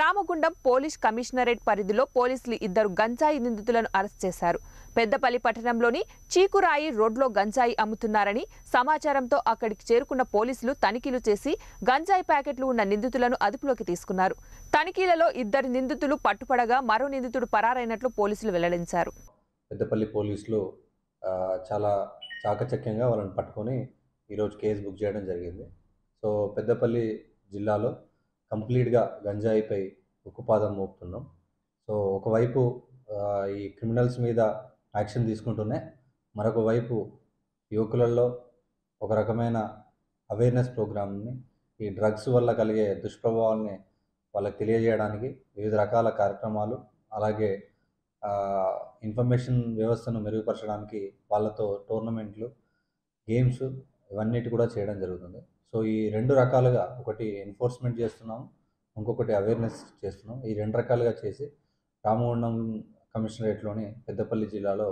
Ramagundam police commissionerate పరిధిలో పోలీసులు ఇద్దరు గంజాయి నిందితులను అరెస్ట్ చేశారు పెద్దపల్లి పట్టణంలోని చీకురాయి రోడ్లో గంజాయి అమ్ముతున్నారని సమాచారంతో అక్కడికి చేరుకున్న పోలీసులు తనిఖీలు చేసి గంజాయి ప్యాకెట్లు ఉన్న నిందితులను అదుపులోకి తీసుకున్నారు తనిఖీలలో ఇద్దరు నిందితులు పట్టుపడగా మరో నిందితుడు పరారైనట్లు పోలీసులు వెల్లడించారు పెద్దపల్లి పోలీసులు చాలా చాకచక్యంగా వాళ్ళని పట్టుకొని ఈరోజు కేసు బుక్ చేయడం జరిగింది సో పెద్దపల్లి జిల్లాలో కంప్లీట్గా గంజాయిపై ఉక్కుపాదం మోపుతున్నాం సో ఒకవైపు ఈ క్రిమినల్స్ మీద యాక్షన్ తీసుకుంటూనే మరొక వైపు యువకులలో ఒక రకమైన అవేర్నెస్ ప్రోగ్రామ్ని ఈ డ్రగ్స్ వల్ల కలిగే దుష్ప్రభావాల్ని వాళ్ళకి తెలియజేయడానికి వివిధ రకాల కార్యక్రమాలు అలాగే ఇన్ఫర్మేషన్ వ్యవస్థను మెరుగుపరచడానికి వాళ్ళతో టోర్నమెంట్లు గేమ్స్ ఇవన్నిటి కూడా చేయడం జరుగుతుంది సో ఈ రెండు రకాలుగా ఒకటి ఎన్ఫోర్స్మెంట్ చేస్తున్నాము ఇంకొకటి అవేర్నెస్ చేస్తున్నాం ఈ రెండు రకాలుగా చేసి రామగుండం కమిషనరేట్లోని పెద్దపల్లి జిల్లాలో